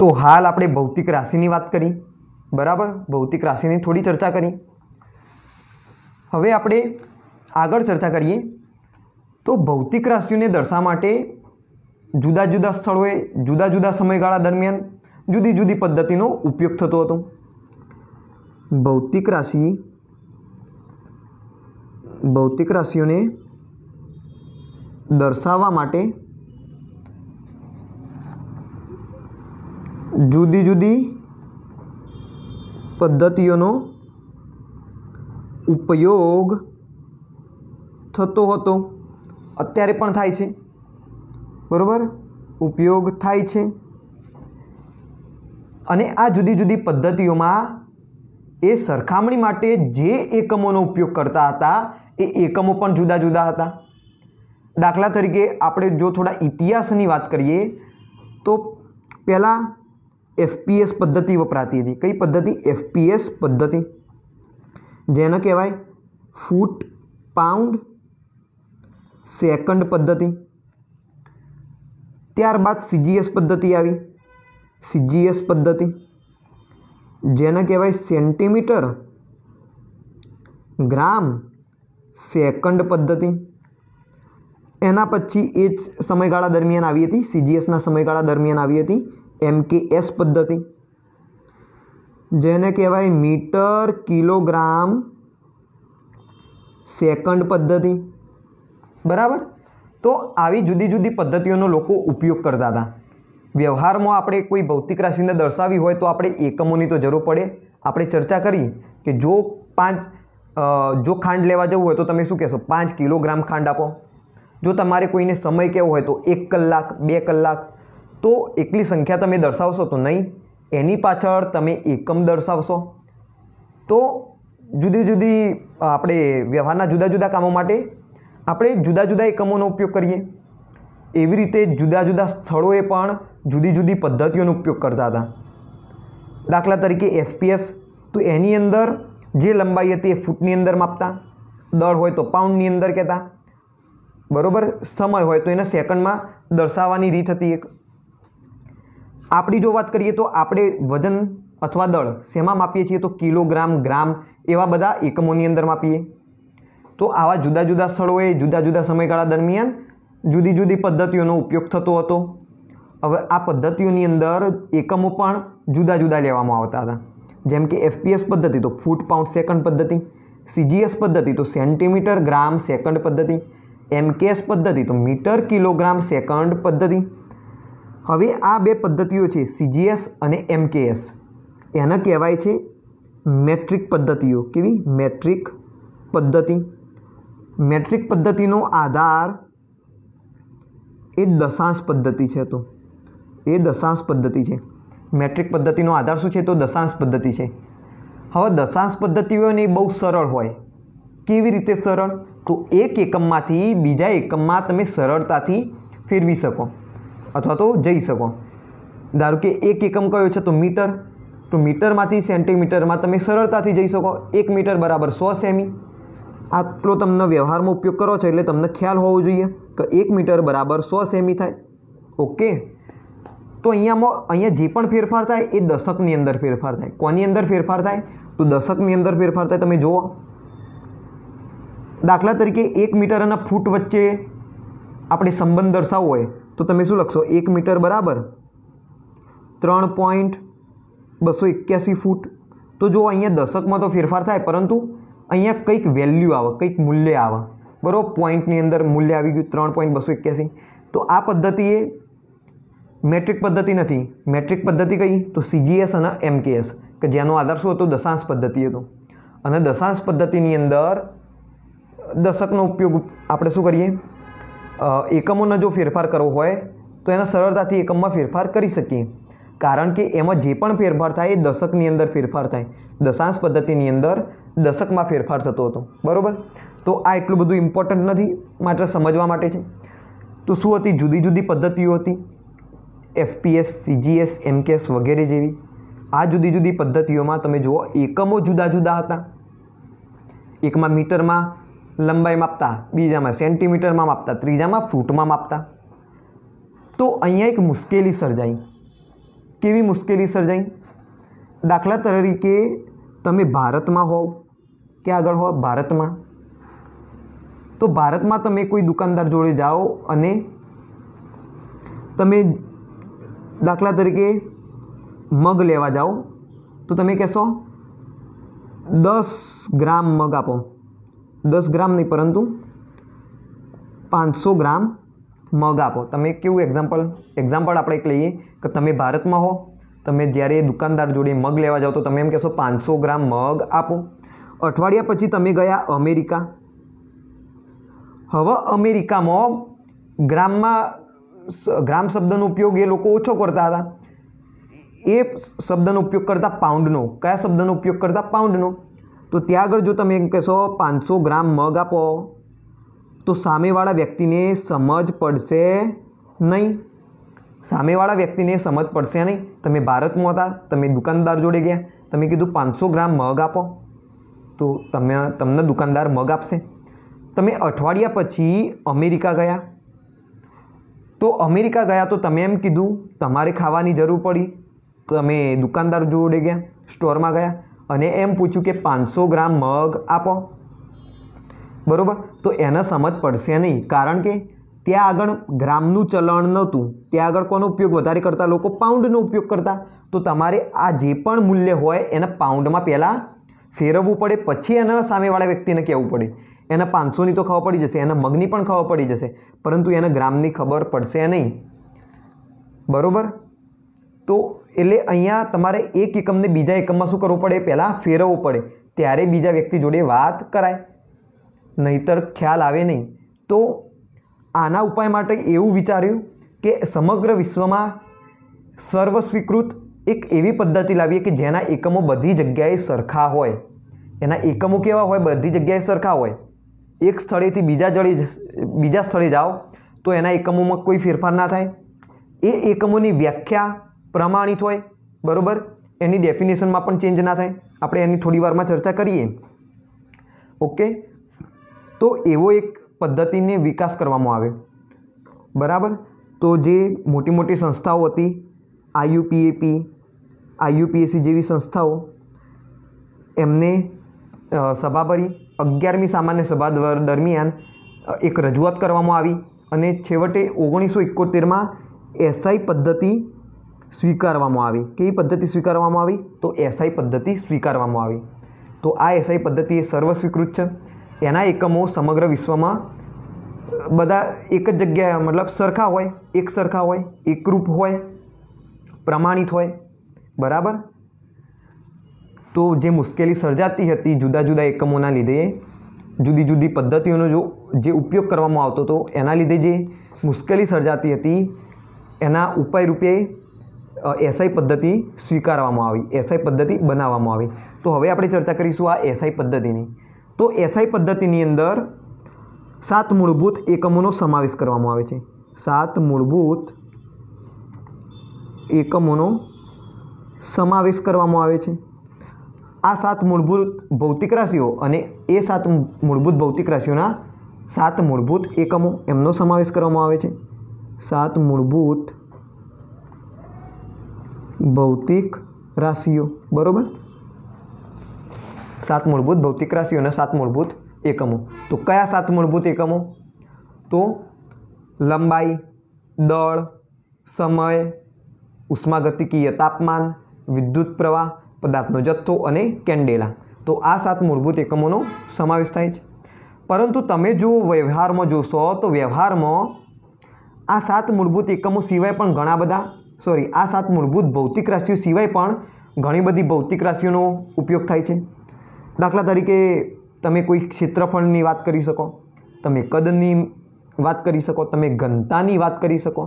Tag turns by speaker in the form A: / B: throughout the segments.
A: તો હાલ આપણે ભૌતિક રાશિની વાત કરી બરાબર ભૌતિક રાશિની થોડી ચર્ચા કરી હવે આપણે આગળ ચર્ચા કરીએ તો ભૌતિક રાશિઓને દર્શા માટે જુદા જુદા સ્થળોએ જુદા જુદા સમયગાળા દરમિયાન જુદી જુદી પદ્ધતિનો ઉપયોગ થતો હતો ભૌતિક રાશિ ભૌતિક રાશિઓને દર્શાવવા માટે જુદી જુદી પદ્ધતિઓનો ઉપયોગ થતો હતો અત્યારે પણ થાય છે બરાબર ઉપયોગ થાય છે અને આ જુદી જુદી પદ્ધતિઓમાં એ સરખામણી માટે જે એકમોનો ઉપયોગ કરતા હતા એ એકમો પણ જુદા જુદા હતા દાખલા તરીકે આપણે જો થોડા ઇતિહાસની વાત કરીએ તો પહેલાં એફપીએસ પદ્ધતિ વપરાતી હતી કઈ પદ્ધતિ એફપીએસ પદ્ધતિ જેને કહેવાય ફૂટ પાઉન્ડ સેકન્ડ પદ્ધતિ ત્યારબાદ સીજીએસ પદ્ધતિ આવી સીજીએસ પદ્ધતિ જેને કહેવાય સેન્ટીમીટર ગ્રામ સેકન્ડ પદ્ધતિ એના પછી એ જ સમયગાળા દરમિયાન આવી હતી સીજીએસના સમયગાળા દરમિયાન આવી હતી એમ કે એસ પદ્ધતિ જેને કહેવાય મીટર કિલોગ્રામ સેકન્ડ પદ્ધતિ બરાબર તો આવી જુદી જુદી પદ્ધતિઓનો લોકો ઉપયોગ કરતા હતા વ્યવહારમાં આપણે કોઈ ભૌતિક રાશિને દર્શાવી હોય તો આપણે એકમોની તો જરૂર પડે આપણે ચર્ચા કરી કે જો પાંચ જો ખાંડ લેવા જવું હોય તો તમે શું કહેશો પાંચ કિલોગ્રામ ખાંડ આપો જો તમારે કોઈને સમય કેવો હોય તો એક કલાક બે કલાક તો એકલી સંખ્યા તમે દર્શાવશો તો નહીં એની પાછળ તમે એકમ દર્શાવશો તો જુદી જુદી આપણે વ્યવહારના જુદા જુદા કામો માટે આપણે જુદા જુદા એકમોનો ઉપયોગ કરીએ એવી રીતે જુદા જુદા સ્થળોએ પણ જુદી જુદી પદ્ધતિઓનો ઉપયોગ કરતા હતા દાખલા તરીકે એફપીએસ તો એની અંદર જે લંબાઈ હતી એ ફૂટની અંદર માપતા દળ હોય તો પાઉન્ડની અંદર કહેતા બરાબર સમય હોય તો એને સેકન્ડમાં દર્શાવવાની રીત હતી એક આપણી જો વાત કરીએ તો આપણે વજન અથવા દળ શેમાં માપીએ છીએ તો કિલોગ્રામ ગ્રામ એવા બધા એકમોની અંદર માપીએ તો આવા જુદા જુદા સ્થળોએ જુદા જુદા સમયગાળા દરમિયાન જુદી જુદી પદ્ધતિઓનો ઉપયોગ થતો હતો હવે આ પદ્ધતિઓની અંદર એકમો પણ જુદા જુદા લેવામાં આવતા હતા જેમ કે એફપીએસ પદ્ધતિ તો ફૂટ પાઉન્ડ સેકન્ડ પદ્ધતિ સીજીએસ પદ્ધતિ તો સેન્ટીમીટર ગ્રામ સેકન્ડ પદ્ધતિ એમકેએસ પદ્ધતિ તો મીટર કિલોગ્રામ સેકન્ડ પદ્ધતિ હવે આ બે પદ્ધતિઓ છે સીજીએસ અને એમકેએસ એને કહેવાય છે મેટ્રિક પદ્ધતિઓ કેવી મેટ્રિક પદ્ધતિ મેટ્રિક પદ્ધતિનો આધાર એ દશાંશ પદ્ધતિ છે તો એ દશાંશ પદ્ધતિ છે મેટ્રિક પદ્ધતિનો આધાર શું છે તો દશાંશ પદ્ધતિ છે હવે દશાંશ પદ્ધતિઓની બહુ સરળ હોય કેવી રીતે સરળ તો એક એકમમાંથી બીજા એકમમાં તમે સરળતાથી ફેરવી શકો અથવા તો જઈ શકો ધારો કે એક એકમ કયો છે તો મીટર તો મીટરમાંથી સેન્ટીમીટરમાં તમે સરળતાથી જઈ શકો એક મીટર બરાબર સો સેમી આટલો તમને વ્યવહારમાં ઉપયોગ કરો છો એટલે તમને ખ્યાલ હોવો જોઈએ કે એક મીટર બરાબર સો સેમી થાય ઓકે તો અહીંયામાં અહીંયા જે પણ ફેરફાર થાય એ દશકની અંદર ફેરફાર થાય કોની અંદર ફેરફાર થાય તો દશકની અંદર ફેરફાર થાય તમે જુઓ દાખલા તરીકે એક મીટર અને ફૂટ વચ્ચે આપણે સંબંધ દર્શાવવો હોય તો તમે શું લખશો એક મીટર બરાબર ત્રણ પોઈન્ટ બસો એક્યાસી ફૂટ તો જો અહીંયા દશકમાં તો ફેરફાર થાય પરંતુ અહીંયા કંઈક વેલ્યુ આવે કંઈક મૂલ્ય આવે બરાબર પોઈન્ટની અંદર મૂલ્ય આવી ગયું ત્રણ પોઈન્ટ બસો એક્યાસી તો આ પદ્ધતિએ મેટ્રિક પદ્ધતિ નથી મેટ્રિક પદ્ધતિ કઈ તો સીજીએસ અને એમકેએસ કે જેનો આધાર શું હતો દશાંશ પદ્ધતિ હતો અને દશાંશ પદ્ધતિની અંદર દશકનો ઉપયોગ આપણે શું કરીએ એકમોનો જો ફેરફાર કરવો હોય તો એનો સરળતાથી એકમમાં ફેરફાર કરી શકીએ કારણ કે એમાં જે પણ ફેરફાર થાય એ દશકની અંદર ફેરફાર થાય દશાંશ પદ્ધતિની અંદર દશકમાં ફેરફાર થતો હતો બરાબર તો આ એટલું બધું ઇમ્પોર્ટન્ટ નથી માત્ર સમજવા માટે છે તો શું હતી જુદી જુદી પદ્ધતિઓ હતી એફપીએસ સીજીએસ એમકેએસ વગેરે જેવી આ જુદી જુદી પદ્ધતિઓમાં તમે જુઓ એકમો જુદા જુદા હતા એકમાં મીટરમાં લંબાઈ માપતા બીજામાં સેન્ટીમીટરમાં માપતા ત્રીજામાં ફૂટમાં માપતા તો અહીંયા એક મુશ્કેલી સર્જાઈ કેવી મુશ્કેલી સર્જાઈ દાખલા તરીકે તમે ભારતમાં હોવ કે આગળ હોવ ભારતમાં તો ભારતમાં તમે કોઈ દુકાનદાર જોડે જાઓ અને તમે દાખલા તરીકે મગ લેવા જાઓ તો તમે કહેશો દસ ગ્રામ મગ આપો દસ ગ્રામ નહીં પરંતુ પાંચસો ગ્રામ મગ આપો તમે કેવું એક્ઝામ્પલ એક્ઝામ્પલ આપણે એક લઈએ કે તમે ભારતમાં હો તમે જ્યારે દુકાનદાર જોડે મગ લેવા જાઓ તો તમે એમ કહેશો પાંચસો ગ્રામ મગ આપો અઠવાડિયા પછી તમે ગયા અમેરિકા હવે અમેરિકામાં ગ્રામમાં ગ્રામ શબ્દનો ઉપયોગ એ લોકો ઓછો કરતા હતા એ શબ્દનો ઉપયોગ કરતા પાઉન્ડનો કયા શબ્દનો ઉપયોગ કરતા પાઉન્ડનો તો ત્યાં આગળ જો તમે એમ કહેશો પાંચસો ગ્રામ મગ આપો તો સામેવાળા વ્યક્તિને સમજ પડશે નહીં સામેવાળા વ્યક્તિને સમજ પડશે નહીં તમે ભારતમાં હતા તમે દુકાનદાર જોડે ગયા તમે કીધું પાંચસો ગ્રામ મગ આપો તો તમે તમને દુકાનદાર મગ આપશે તમે અઠવાડિયા પછી અમેરિકા ગયા તો અમેરિકા ગયા તો તમે એમ કીધું તમારે ખાવાની જરૂર પડી તમે દુકાનદાર જોડે ગયા સ્ટોરમાં ગયા અને એમ પૂછ્યું કે પાંચસો ગ્રામ મગ આપો બરાબર તો એને સમજ પડશે નહીં કારણ કે ત્યાં આગળ ગ્રામનું ચલણ નહોતું ત્યાં આગળ કોનો ઉપયોગ વધારે કરતા લોકો પાઉન્ડનો ઉપયોગ કરતા તો તમારે આ જે પણ મૂલ્ય હોય એને પાઉન્ડમાં પહેલાં ફેરવવું પડે પછી એના સામેવાળા વ્યક્તિને કહેવું પડે એને પાંચસોની તો ખબર પડી જશે એના મગની પણ ખબર પડી જશે પરંતુ એને ગ્રામની ખબર પડશે નહીં બરાબર તો એટલે અહીંયા તમારે એક એકમને બીજા એકમમાં શું કરવું પડે પહેલાં ફેરવવું પડે ત્યારે બીજા વ્યક્તિ જોડે વાત કરાય નહીતર ખ્યાલ આવે નહીં તો આના ઉપાય માટે એવું વિચાર્યું કે સમગ્ર વિશ્વમાં સર્વસ્વીકૃત એક એવી પદ્ધતિ લાવીએ કે જેના એકમો બધી જગ્યાએ સરખા હોય એના એકમો કેવા હોય બધી જગ્યાએ સરખા હોય એક સ્થળેથી બીજા જળે બીજા સ્થળે જાઓ તો એના એકમોમાં કોઈ ફેરફાર ના થાય એ એકમોની વ્યાખ્યા પ્રમાણિત હોય બરાબર એની ડેફિનેશનમાં પણ ચેન્જ ના થાય આપણે એની થોડી વારમાં ચર્ચા કરીએ ઓકે તો એવો એક પદ્ધતિને વિકાસ કરવામાં આવે બરાબર તો જે મોટી મોટી સંસ્થાઓ હતી આઈયુપીએપી આઈયુપીએસસી જેવી સંસ્થાઓ એમને સભા ભરી અગિયારમી સામાન્ય સભા દરમિયાન એક રજૂઆત કરવામાં આવી અને છેવટે ઓગણીસો એકોતેરમાં એસઆઈ પદ્ધતિ સ્વીકારવામાં આવી કેવી પદ્ધતિ સ્વીકારવામાં આવી તો એસઆઈ પદ્ધતિ સ્વીકારવામાં આવી તો આ એસઆઈ પદ્ધતિ એ સર્વસ્વીકૃત છે એના એકમો સમગ્ર વિશ્વમાં બધા એક જ જગ્યાએ મતલબ સરખા હોય એક સરખા હોય એકરૂપ હોય પ્રમાણિત હોય બરાબર તો જે મુશ્કેલી સર્જાતી હતી જુદા જુદા એકમોના લીધે જુદી જુદી પદ્ધતિઓનો જો જે ઉપયોગ કરવામાં આવતો હતો એના લીધે જે મુશ્કેલી સર્જાતી હતી એના ઉપાય રૂપે એસઆઈ પદ્ધતિ સ્વીકારવામાં આવી એસઆઈ પદ્ધતિ બનાવવામાં આવી તો હવે આપણે ચર્ચા કરીશું આ એસઆઈ પદ્ધતિની તો એસઆઈ પદ્ધતિની અંદર સાત મૂળભૂત એકમોનો સમાવેશ કરવામાં આવે છે સાત મૂળભૂત એકમોનો સમાવેશ કરવામાં આવે છે આ સાત મૂળભૂત ભૌતિક રાશિઓ અને એ સાત મૂળભૂત ભૌતિક રાશિઓના સાત મૂળભૂત એકમો એમનો સમાવેશ કરવામાં આવે છે સાત મૂળભૂત ભૌતિક રાશિઓ બરાબર સાત મૂળભૂત ભૌતિક રાશિઓ અને સાત મૂળભૂત એકમો તો કયા સાત મૂળભૂત એકમો તો લંબાઈ દળ સમય ઉષ્માગતિકીય તાપમાન વિદ્યુત પ્રવાહ પદાર્થનો જથ્થો અને કેન્ડેલા તો આ સાત મૂળભૂત એકમોનો સમાવેશ થાય છે પરંતુ તમે જો વ્યવહારમાં જોશો તો વ્યવહારમાં આ સાત મૂળભૂત એકમો સિવાય પણ ઘણા બધા સોરી આ સાત મૂળભૂત ભૌતિક રાશિઓ સિવાય પણ ઘણી બધી ભૌતિક રાશિઓનો ઉપયોગ થાય છે દાખલા તરીકે તમે કોઈ ક્ષેત્રફળની વાત કરી શકો તમે કદની વાત કરી શકો તમે ઘનતાની વાત કરી શકો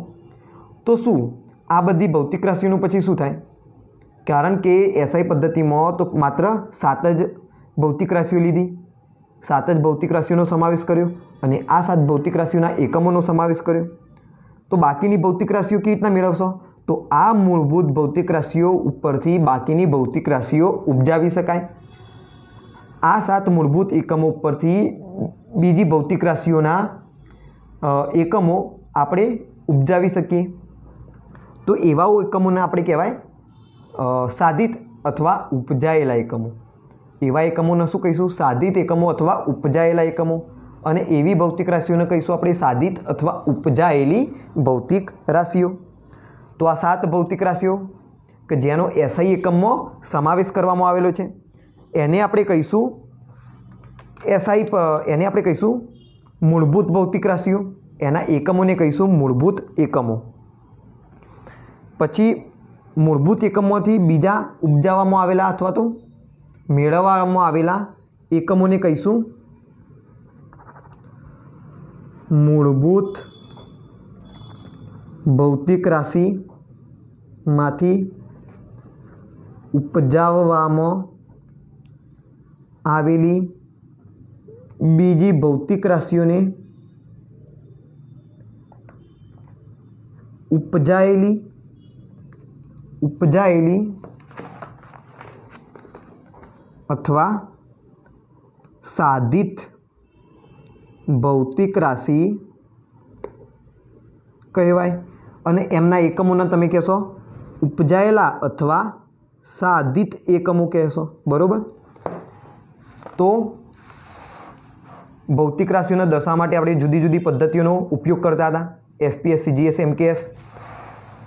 A: તો શું આ બધી ભૌતિક રાશિઓનું પછી શું થાય કારણ કે એસઆઈ પદ્ધતિમાં તો માત્ર સાત જ ભૌતિક રાશિઓ લીધી સાત જ ભૌતિક રાશિઓનો સમાવેશ કર્યો અને આ સાત ભૌતિક રાશિઓના એકમોનો સમાવેશ કર્યો તો બાકીની ભૌતિક રાશિઓ કેવી રીતના મેળવશો તો આ મૂળભૂત ભૌતિક રાશિઓ ઉપરથી બાકીની ભૌતિક રાશિઓ ઉપજાવી શકાય આ સાત મૂળભૂત એકમો ઉપરથી બીજી ભૌતિક રાશિઓના એકમો આપણે ઉપજાવી શકીએ તો એવા એકમોને આપણે કહેવાય સાધિત અથવા ઉપજાયેલા એકમો એવા એકમોને શું કહીશું સાધિત એકમો અથવા ઉપજાયેલા એકમો અને એવી ભૌતિક રાશિઓને કહીશું આપણે સાધિત અથવા ઉપજાયેલી ભૌતિક રાશિઓ તો આ સાત ભૌતિક રાશિઓ કે જેનો એસઆઈ એકમમાં સમાવેશ કરવામાં આવેલો છે એને આપણે કહીશું એસઆઈ એને આપણે કહીશું મૂળભૂત ભૌતિક રાશિઓ એના એકમોને કહીશું મૂળભૂત એકમો પછી મૂળભૂત એકમોથી બીજા ઉપજાવવામાં આવેલા અથવા તો મેળવવામાં આવેલા એકમોને કહીશું મૂળભૂત ભૌતિક રાશિમાંથી ઉપજાવવામાં આવેલી બીજી ભૌતિક રાશિઓને ઉપજાયેલી ઉપજાયેલી અથવા સાધિત ભૌતિક રાશિ કહેવાય અને એમના એકમોના તમે કહેશો ઉપજાયેલા અથવા સાધિત એકમો કહેશો બરાબર તો ભૌતિક રાશિઓના દશા માટે આપણે જુદી જુદી પદ્ધતિઓનો ઉપયોગ કરતા હતા એફપીએસ સીજીએસ એમકેએસ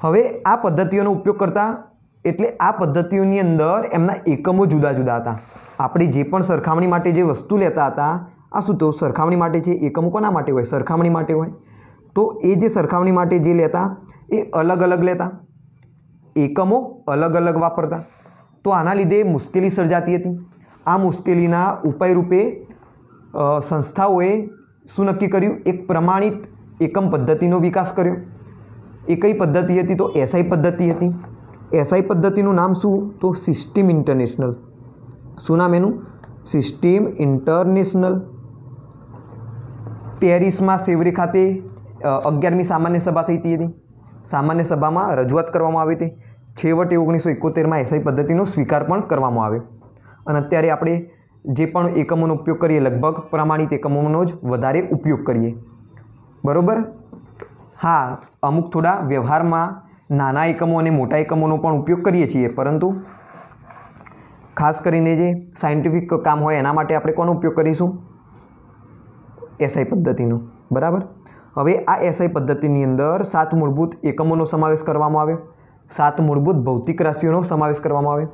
A: હવે આ પદ્ધતિઓનો ઉપયોગ કરતા એટલે આ પદ્ધતિઓની અંદર એમના એકમો જુદા જુદા હતા આપણે જે પણ સરખામણી માટે જે વસ્તુ લેતા હતા આ શું તો સરખામણી માટે છે એકમો કોના માટે હોય સરખામણી માટે હોય તો એ જે સરખામણી માટે જે લેતા એ અલગ અલગ લેતા એકમો અલગ અલગ વાપરતા તો આના લીધે મુશ્કેલી સર્જાતી હતી આ મુશ્કેલીના ઉપાય રૂપે સંસ્થાઓએ શું નક્કી કર્યું એક પ્રમાણિત એકમ પદ્ધતિનો વિકાસ કર્યો એ કઈ પદ્ધતિ હતી તો એસઆઈ પદ્ધતિ હતી એસઆઈ પદ્ધતિનું નામ શું તો સિસ્ટીમ ઇન્ટરનેશનલ શું નામ એનું સિસ્ટીમ ઇન્ટરનેશનલ પેરિસમાં સેવરી ખાતે અગિયારમી સામાન્ય સભા થઈ હતી સામાન્ય સભામાં રજૂઆત કરવામાં આવી હતી છેવટે ઓગણીસો એકોતેરમાં એસઆઈ પદ્ધતિનો સ્વીકાર પણ કરવામાં આવ્યો અને અત્યારે આપણે જે પણ એકમોનો ઉપયોગ કરીએ લગભગ પ્રમાણિત એકમોનો જ વધારે ઉપયોગ કરીએ બરાબર હા અમુક થોડા વ્યવહારમાં નાના એકમો અને મોટા એકમોનો પણ ઉપયોગ કરીએ છીએ પરંતુ ખાસ કરીને જે સાયન્ટિફિક કામ હોય એના માટે આપણે કોનો ઉપયોગ કરીશું એસઆઈ પદ્ધતિનો બરાબર હવે આ એસઆઈ પદ્ધતિની અંદર સાત મૂળભૂત એકમોનો સમાવેશ કરવામાં આવે સાત મૂળભૂત ભૌતિક રાશિઓનો સમાવેશ કરવામાં આવે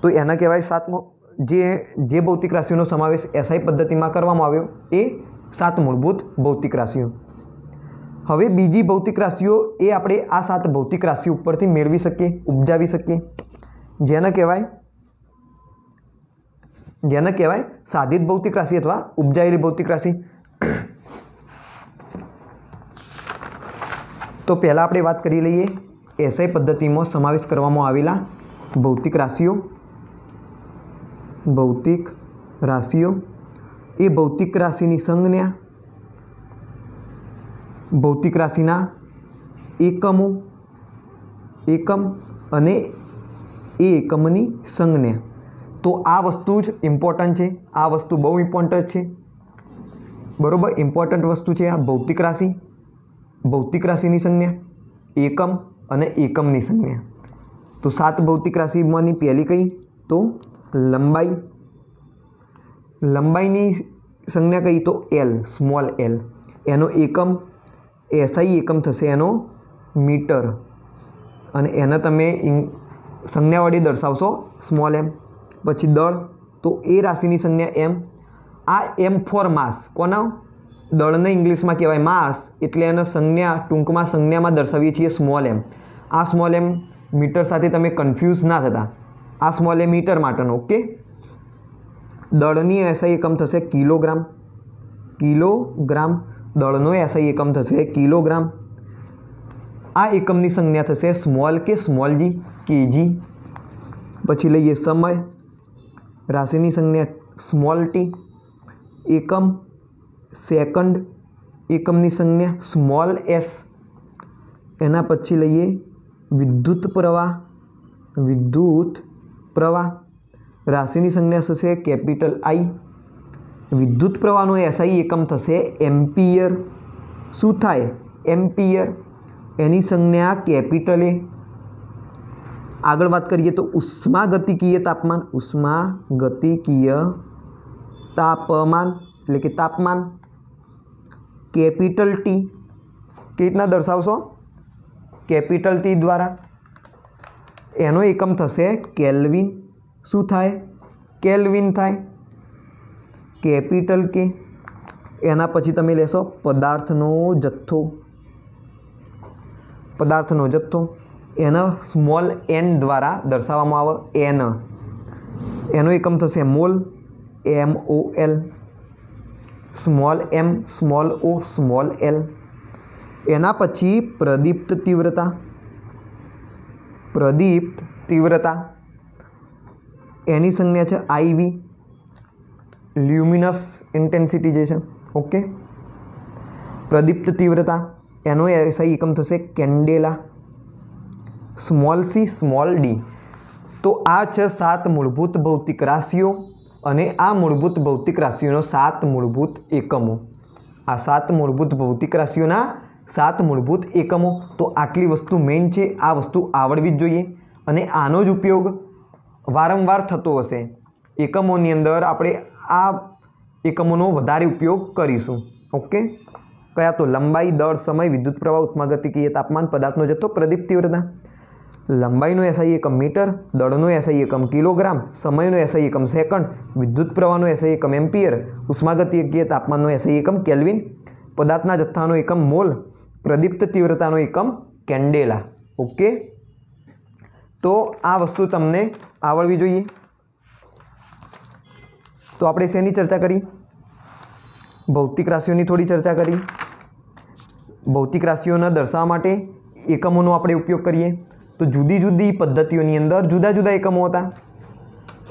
A: તો એના કહેવાય સાત જે જે ભૌતિક રાશિઓનો સમાવેશ એસઆઈ પદ્ધતિમાં કરવામાં આવ્યો એ સાત મૂળભૂત ભૌતિક રાશિઓ હવે બીજી ભૌતિક રાશિઓ એ આપણે આ સાત ભૌતિક રાશિઓ ઉપરથી મેળવી શકીએ ઉપજાવી શકીએ જેને કહેવાય જેને કહેવાય સાધિત ભૌતિક રાશિ અથવા ઉપજાયેલી ભૌતિક રાશિ તો પહેલાં આપણે વાત કરી લઈએ એસઆઈ પદ્ધતિમાં સમાવેશ કરવામાં આવેલા ભૌતિક રાશિઓ ભૌતિક રાશિઓ એ ભૌતિક રાશિની સંજ્ઞા ભૌતિક રાશિના એકમો એકમ અને એ એકમની સંજ્ઞા તો આ વસ્તુ જ ઇમ્પોર્ટન્ટ છે આ વસ્તુ બહુ ઇમ્પોર્ટન્ટ છે બરાબર ઇમ્પોર્ટન્ટ વસ્તુ છે આ ભૌતિક રાશિ ભૌતિક રાશિની સંજ્ઞા એકમ અને એકમની સંજ્ઞા તો સાત ભૌતિક રાશિમાંની પહેલી કઈ તો લંબાઈ લંબાઈની સંજ્ઞા કઈ તો એલ સ્મોલ એલ એનો એકમ એસઆઈ એકમ થશે એનો મીટર અને એને તમે સંજ્ઞા વડે દર્શાવશો સ્મોલ એમ પછી દળ તો એ રાશિની સંજ્ઞા એમ આ એમ ફોર માસ કોના દળને ઇંગ્લિશમાં કહેવાય માસ એટલે એને સંજ્ઞા ટૂંકમાં સંજ્ઞામાં દર્શાવીએ છીએ સ્મોલ એમ આ સ્મોલ એમ મીટર સાથે તમે કન્ફ્યુઝ ના થતા આ સ્મોલ એમ મીટર માટેનો ઓકે દળની એસઆઈ એકમ થશે કિલોગ્રામ કિલોગ્રામ દળનો એસઆઈ એકમ થશે કિલોગ્રામ આ એકમની સંજ્ઞા થશે સ્મોલ કે સ્મોલ જી કેજી પછી લઈએ સમય રાશિની સંજ્ઞા સ્મોલ ટી એકમ સેકન્ડ એકમની સંજ્ઞા સ્મોલ એસ એના પછી લઈએ વિદ્યુત પ્રવાહ વિદ્યુત પ્રવાહ રાશિની સંજ્ઞા થશે કેપિટલ આઈ વિદ્યુત પ્રવાહનો એસઆઈ એકમ થશે એમ્પિયર શું થાય એમ્પિયર એની સંજ્ઞા કેપિટલ એ આગળ વાત કરીએ તો ઉષ્માગતિકીય તાપમાન ઉષ્માગતિકીય તાપમાન એટલે કે તાપમાન કેપિટલ ટી કેવી રીતના દર્શાવશો કેપિટલ ટી દ્વારા એનો એકમ થશે કેલ્વિન શું થાય કેલ્વિન થાય કેપિટલ કે એના પછી તમે લેશો પદાર્થનો જથ્થો પદાર્થનો જથ્થો એના સ્મોલ એન દ્વારા દર્શાવવામાં આવે એન એનો એકમ થશે mole M O L small M small O small L એના પછી પ્રદીપ્ત તીવ્રતા પ્રદીપ્ત તીવ્રતા એની સંજ્ઞા છે આઈવી લ્યુમિનસ ઇન્ટેન્સિટી જે છે ઓકે પ્રદીપ્ત તીવ્રતા એનો એસઆઈ એકમ થશે candela small C small D તો આ છે સાત મૂળભૂત ભૌતિક રાશિઓ અને આ મૂળભૂત ભૌતિક રાશિઓનો સાત મૂળભૂત એકમો આ સાત મૂળભૂત ભૌતિક રાશિઓના સાત મૂળભૂત એકમો તો આટલી વસ્તુ મેઇન છે આ વસ્તુ આવડવી જ જોઈએ અને આનો જ ઉપયોગ વારંવાર થતો હશે એકમોની અંદર આપણે આ એકમોનો વધારે ઉપયોગ કરીશું ઓકે કયા તો લંબાઈ દળ સમય વિદ્યુત પ્રવાહ ઉષ્માગતિકીય તાપમાન પદાર્થનો જથ્થો પ્રદીપ તીવ્રતા લંબાઈનો એસઆઈ એકમ મીટર દળનો એસઆઈ એકમ કિલોગ્રામ સમયનો એસઆઈ એકમ સેકન્ડ વિદ્યુત પ્રવાહનો એસઆઈ એકમ એમ્પિયર ઉષ્માગતિકીય તાપમાનનો એસઆઈ એકમ કેલ્વિન પદાર્થના જથ્થાનો એકમ મોલ પ્રદીપ્ત તીવ્રતાનો એકમ કેન્ડેલા ઓકે તો આ વસ્તુ તમને આવડવી જોઈએ તો આપણે શેની ચર્ચા કરી ભૌતિક રાશિઓની થોડી ચર્ચા કરી ભૌતિક રાશિઓના દર્શાવવા માટે એકમોનો આપણે ઉપયોગ કરીએ તો જુદી જુદી પદ્ધતિઓની અંદર જુદા જુદા એકમો હતા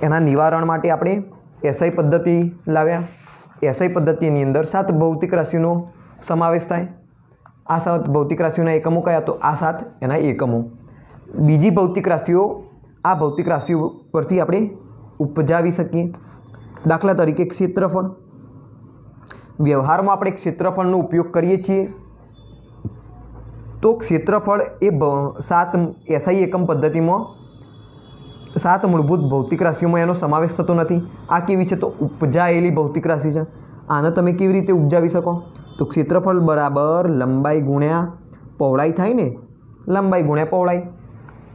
A: એના નિવારણ માટે આપણે એસઆઈ પદ્ધતિ લાવ્યા એસઆઈ પદ્ધતિની અંદર સાત ભૌતિક રાશિનો સમાવેશ થાય આ સાત ભૌતિક રાશિઓના એકમો કયા તો આ સાત એના એકમો બીજી ભૌતિક રાશિઓ આ ભૌતિક રાશિઓ પરથી આપણે ઉપજાવી શકીએ દાખલા તરીકે ક્ષેત્રફળ વ્યવહારમાં આપણે ક્ષેત્રફળનો ઉપયોગ કરીએ છીએ તો ક્ષેત્રફળ એ સાત એસઆઈ એકમ પદ્ધતિમાં સાત મૂળભૂત ભૌતિક રાશિઓમાં એનો સમાવેશ થતો નથી આ કેવી છે તો ઉપજાયેલી ભૌતિક રાશિ છે આને તમે કેવી રીતે ઉપજાવી શકો તો ક્ષેત્રફળ બરાબર લંબાઈ ગુણ્યા પહોળાઈ થાય ને લંબાઈ ગુણ્યા પહોળાઈ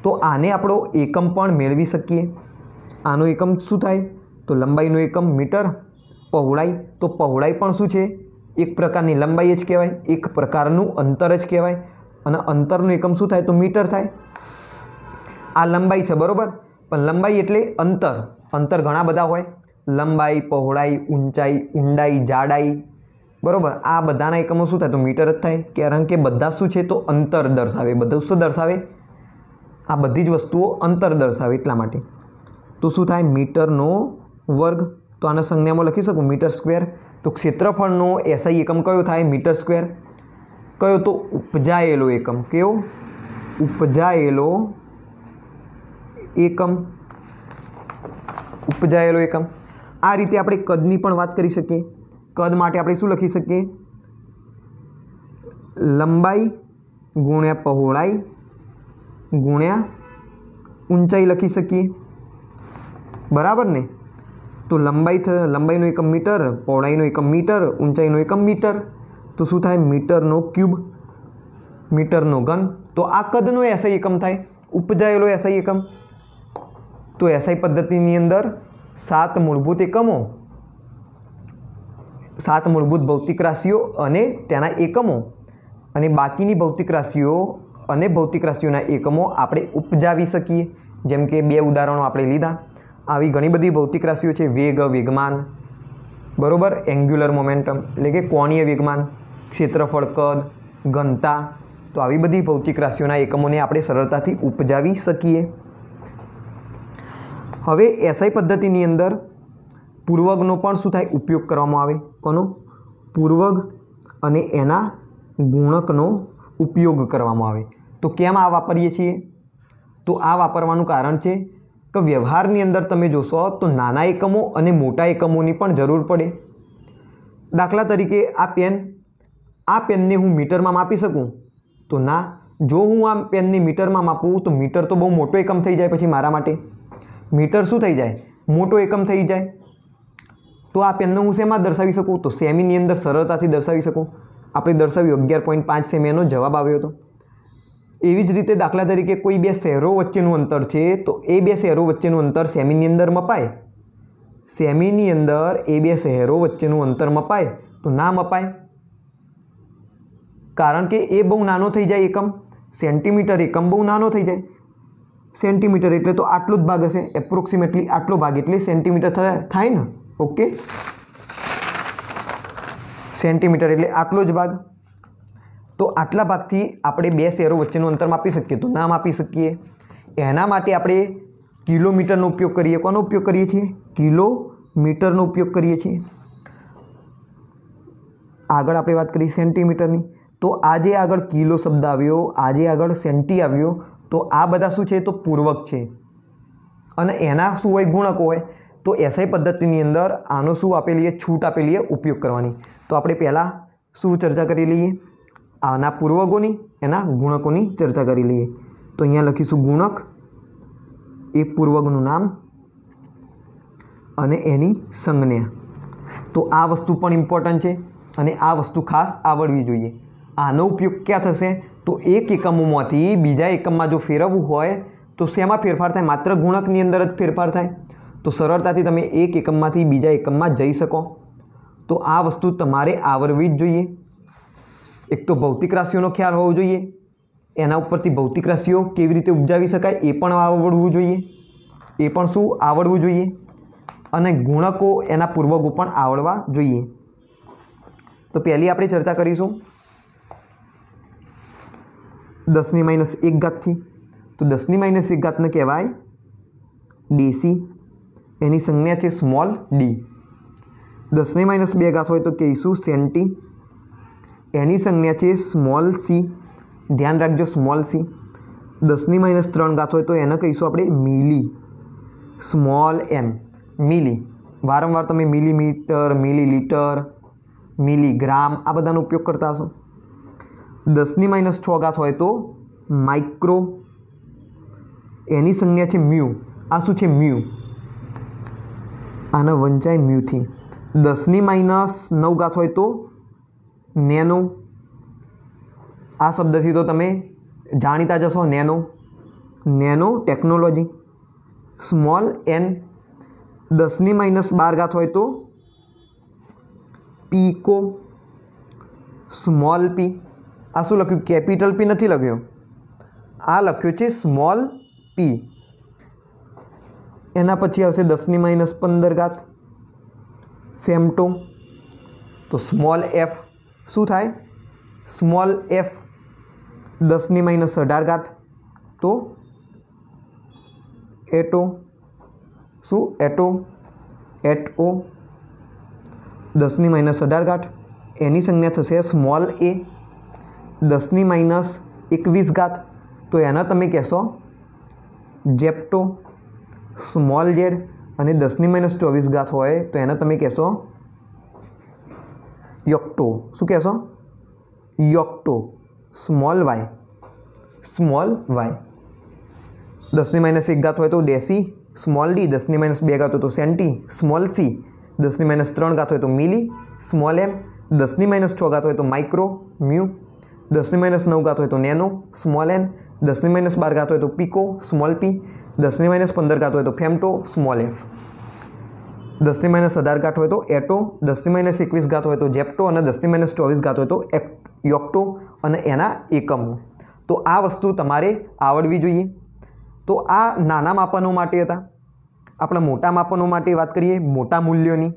A: તો આને આપણો એકમ પણ મેળવી શકીએ આનો એકમ શું થાય તો લંબાઈનો એકમ મીટર પહોળાઈ તો પહોળાઈ પણ શું છે એક પ્રકારની લંબાઈ જ કહેવાય એક પ્રકારનું અંતર જ કહેવાય અને અંતરનું એકમ શું થાય તો મીટર થાય આ લંબાઈ છે બરાબર પણ લંબાઈ એટલે અંતર અંતર ઘણા બધા હોય લંબાઈ પહોળાઈ ઊંચાઈ ઊંડાઈ જાડાઈ બરાબર આ બધાના એકમો શું થાય તો મીટર જ થાય કારણ કે બધા શું છે તો અંતર દર્શાવે બધું શું દર્શાવે આ બધી જ વસ્તુઓ અંતર દર્શાવે એટલા માટે તો શું થાય મીટરનો વર્ગ તો આના સંજ્ઞામાં લખી શકું મીટર સ્ક્વેર તો ક્ષેત્રફળનો એસઆઈ એકમ કયો થાય મીટર સ્ક્વેર કયો તો ઉપજાયેલો એકમ કેવો ઉપજાયેલો એકમ ઉપજાયેલો એકમ આ રીતે આપણે કદની પણ વાત કરી શકીએ કદ માટે આપણે શું લખી શકીએ લંબાઈ ગુણ્યા પહોળાઈ ગુણ્યા ઊંચાઈ લખી શકીએ બરાબર ને તો લંબાઈ લંબાઈનો એકમ મીટર પહોળાઈનો એકમ મીટર ઊંચાઈનો એકમ મીટર તો શું થાય મીટરનો ક્યુબ મીટરનો ઘન તો આ કદનો એસઆઈ એકમ થાય ઉપજાયેલો એસઆઈ એકમ તો એસઆઈ પદ્ધતિની અંદર સાત મૂળભૂત એકમો સાત મૂળભૂત ભૌતિક રાશિઓ અને તેના એકમો અને બાકીની ભૌતિક રાશિઓ અને ભૌતિક રાશિઓના એકમો આપણે ઉપજાવી શકીએ જેમ કે બે ઉદાહરણો આપણે લીધા આવી ઘણી બધી ભૌતિક રાશિઓ છે વેગ વેગમાન બરોબર એંગ્યુલર મોમેન્ટમ એટલે કે કોણીય વેગમાન ક્ષેત્રફળ કદ ઘનતા તો આવી બધી ભૌતિક રાશિઓના એકમોને આપણે સરળતાથી ઉપજાવી શકીએ હવે એસઆઈ પદ્ધતિની અંદર પૂર્વગનો પણ શું થાય ઉપયોગ કરવામાં આવે કોનો પૂર્વગ અને એના ગુણકનો ઉપયોગ કરવામાં આવે તો કેમ આ વાપરીએ છીએ તો આ વાપરવાનું કારણ છે કે વ્યવહારની અંદર તમે જોશો તો નાના એકમો અને મોટા એકમોની પણ જરૂર પડે દાખલા તરીકે આ પેન આ પેનને હું મીટરમાં માપી શકું તો ના જો હું આ પેનને મીટરમાં માપું તો મીટર તો બહુ મોટો એકમ થઈ જાય પછી મારા માટે મીટર શું થઈ જાય મોટો એકમ થઈ જાય તો આ પેનને હું શેમાં દર્શાવી શકું તો સેમીની અંદર સરળતાથી દર્શાવી શકું આપણે દર્શાવ્યું અગિયાર પોઈન્ટ પાંચ સેમીનો જવાબ આવ્યો હતો એવી જ રીતે દાખલા તરીકે કોઈ બે શહેરો વચ્ચેનું અંતર છે તો એ બે શહેરો વચ્ચેનું અંતર સેમીની અંદર મપાય સેમીની અંદર એ બે શહેરો વચ્ચેનું અંતર મપાય તો ના મપાય કારણ કે એ બહુ નાનો થઈ જાય એકમ સેન્ટીમીટર એકમ બહુ નાનો થઈ જાય સેન્ટીમીટર એટલે તો આટલો જ ભાગ હશે એપ્રોક્સિમેટલી આટલો ભાગ એટલે સેન્ટીમીટર થાય ને ઓકે સેન્ટીમીટર એટલે આટલો જ ભાગ તો આટલા ભાગથી આપણે બે શહેરો વચ્ચેનું અંતર માપી શકીએ તો નામ આપી શકીએ એના માટે આપણે કિલોમીટરનો ઉપયોગ કરીએ કોનો ઉપયોગ કરીએ છીએ કિલોમીટરનો ઉપયોગ કરીએ છીએ આગળ આપણે વાત કરીએ સેન્ટીમીટરની તો આજે આગળ કિલો શબ્દ આવ્યો આજે આગળ સેન્ટી આવ્યો તો આ બધા શું છે તો પૂર્વક છે અને એના શું હોય ગુણક હોય તો એસઆઈ પદ્ધતિની અંદર આનો શું આપેલી છે છૂટ આપેલી છે ઉપયોગ કરવાની તો આપણે પહેલાં શું ચર્ચા કરી લઈએ આના પૂર્વકોની એના ગુણકોની ચર્ચા કરી લઈએ તો અહીંયા લખીશું ગુણક એ પૂર્વકનું નામ અને એની સંજ્ઞા તો આ વસ્તુ પણ ઇમ્પોર્ટન્ટ છે અને આ વસ્તુ ખાસ આવડવી જોઈએ આનો ઉપયોગ ક્યાં થશે તો એક એકમોમાંથી બીજા એકમમાં જો ફેરવવું હોય તો શેમાં ફેરફાર થાય માત્ર ગુણકની અંદર જ ફેરફાર થાય તો સરળતાથી તમે એક એકમમાંથી બીજા એકમમાં જઈ શકો તો આ વસ્તુ તમારે આવરવી જ જોઈએ એક તો ભૌતિક રાશિઓનો ખ્યાલ હોવો જોઈએ એના ઉપરથી ભૌતિક રાશિઓ કેવી રીતે ઉપજાવી શકાય એ પણ આવડવું જોઈએ એ પણ શું આવડવું જોઈએ અને ગુણકો એના પૂર્વગો પણ આવડવા જોઈએ તો પહેલી આપણે ચર્ચા કરીશું દસની માઇનસ એક ઘાતથી તો દસની માઇનસ એક ઘાતને કહેવાય ડીસી એની સંજ્ઞા છે સ્મોલ ડી દસની માઇનસ બે ઘાત હોય તો કહીશું સેન્ટી એની સંજ્ઞા છે સ્મોલ સી ધ્યાન રાખજો સ્મોલ સી દસની માઇનસ ત્રણ ઘાત હોય તો એને કહીશું આપણે મિલી સ્મોલ એમ મિલી વારંવાર તમે મિલીમીટર મિલી મિલીલીટર મિલીગ્રામ આ બધાનો ઉપયોગ કરતા હશો દસની માઇનસ છ ઘાત હોય તો માઇક્રો એની સંજ્ઞા છે મ્યુ આ શું છે મ્યુ આને વંચાય મ્યુથી દસની માઇનસ નવ ઘાત હોય તો નેનો આ શબ્દથી તો તમે જાણીતા જશો nano nano technology small N દસની માઇનસ બાર ઘાત હોય તો પીકો સ્મોલ પી આ શું લખ્યું કેપિટલ પી નથી લખ્યું આ લખ્યું છે સ્મોલ પી એના પછી આવશે દસની માઇનસ પંદર ઘાત ફેમટો તો સ્મોલ એફ શું થાય સ્મોલ એફ દસની માઇનસ અઢાર ઘાત તો એટો શું એટો એટ ઓ દસની માઇનસ અઢાર ઘાટ એની સંજ્ઞા થશે સ્મોલ એ દસની માઇનસ એકવીસ ઘાત તો એના તમે કહેશો જેપ્ટો સ્મોલ જેડ અને દસની માઇનસ ચોવીસ ઘાત હોય તો એના તમે કહેશો યોક્ટો શું કહેશો yocto small Y small Y દસની માઇનસ એક ઘાત હોય તો ડેસી સ્મોલ ડી દસની માઇનસ બે ઘાત હોય તો સેન્ટી સ્મોલ સી દસની માઇનસ ત્રણ ઘાત હોય તો મિલી સ્મોલ એમ દસની માઇનસ છ ઘાત હોય તો માઇક્રો મ્યુ દસની માઇનસ નવ ગાત હોય તો નેનો સ્મોલ એન દસની માઇનસ બાર ગાત હોય તો પીકો સ્મોલ પી દસની માઇનસ પંદર ગાત હોય તો ફેમટો સ્મોલ એફ દસની માઇનસ અઢાર ગાંઠ હોય તો એટો દસની માઇનસ એકવીસ ગાંઠ હોય તો જેપ્ટો અને દસની માઇનસ ચોવીસ ગાંઠ હોય તો યોક્ટો અને એના એકમો તો આ વસ્તુ તમારે આવડવી જોઈએ તો આ નાના માપનો માટે હતા આપણા મોટા માપનો માટે વાત કરીએ મોટા મૂલ્યોની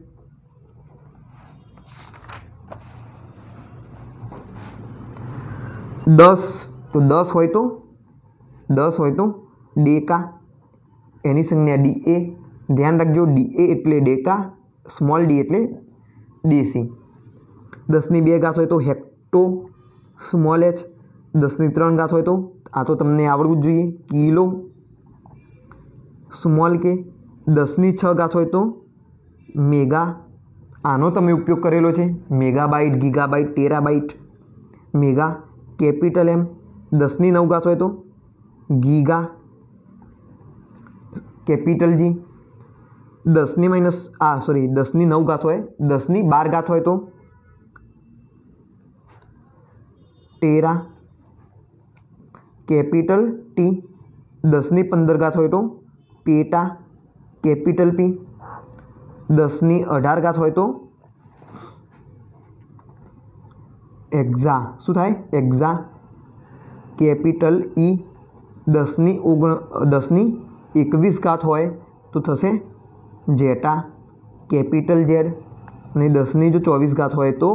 A: દસ તો દસ હોય તો દસ હોય તો ડેકા એની સંજ્ઞા ડી એ ધ્યાન રાખજો ડી એ એટલે ડેકા સ્મોલ ડી એટલે દેશી દસની બે ઘાત હોય તો હેક્ટો સ્મોલ એચ દસની ત્રણ ઘાત હોય તો આ તો તમને આવડવું જ જોઈએ કિલો સ્મોલ કે દસની છ ઘાત હોય તો મેગા આનો તમે ઉપયોગ કરેલો છે megabyte gigabyte terabyte mega capital M દસની નવઘાત હોય તો ગીગા કેપિટલ જી દસની માઇનસ આ સોરી દસની નવ ઘાત હોય દસની બાર ગાથ હોય તો ટેરા કેપિટલ ટી દસની પંદર ગાથ હોય તો પેટા કેપિટલ પી દસની અઢાર ગાથ હોય તો એક્ઝા શું થાય એક્ઝા કેપિટલ ઈ દસની ઓગણ દસની એકવીસ ઘાત હોય તો થશે જેટા કેપિટલ ઝેડ અને દસની જો ચોવીસ ઘાત હોય તો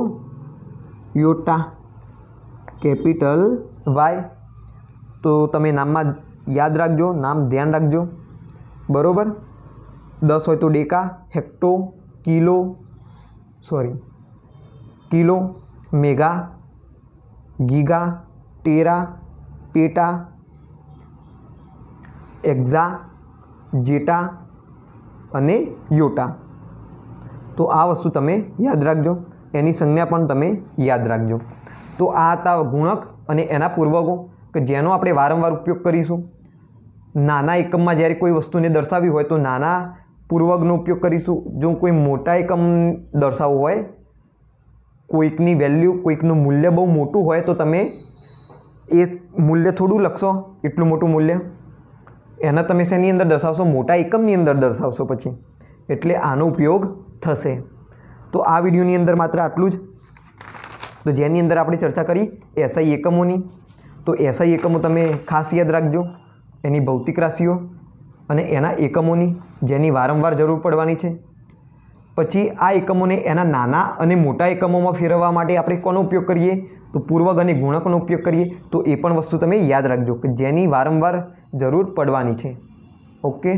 A: યોટા કેપિટલ વાય તો તમે નામમાં યાદ રાખજો નામ ધ્યાન રાખજો બરાબર દસ હોય તો deca hecto kilo sorry kilo mega giga tera peta exa Jetta અને યોટા તો આ વસ્તુ તમે યાદ રાખજો એની સંજ્ઞા પણ તમે યાદ રાખજો તો આ હતા ગુણક અને એના પૂર્વકો કે જેનો આપણે વારંવાર ઉપયોગ કરીશું નાના એકમમાં જ્યારે કોઈ વસ્તુને દર્શાવી હોય તો નાના પૂર્વકનો ઉપયોગ કરીશું જો કોઈ મોટા એકમ દર્શાવવો હોય કોઈકની વેલ્યુ કોઈકનું મૂલ્ય બહુ મોટું હોય તો તમે એ મૂલ્ય થોડું લખશો એટલું મોટું મૂલ્ય એના તમે શેની અંદર દર્શાવશો મોટા એકમની અંદર દર્શાવશો પછી એટલે આનો ઉપયોગ થશે તો આ વિડીયોની અંદર માત્ર આટલું જ તો જેની અંદર આપણે ચર્ચા કરી એસઆઈ એકમોની તો એસઆઈ એકમો તમે ખાસ યાદ રાખજો એની ભૌતિક રાશિઓ અને એના એકમોની જેની વારંવાર જરૂર પડવાની છે પછી આ એકમોને એના નાના અને મોટા એકમોમાં ફેરવવા માટે આપણે કોનો ઉપયોગ કરીએ તો પૂર્વક અને ગુણકનો ઉપયોગ કરીએ તો એ પણ વસ્તુ તમે યાદ રાખજો કે જેની વારંવાર જરૂર પડવાની છે ઓકે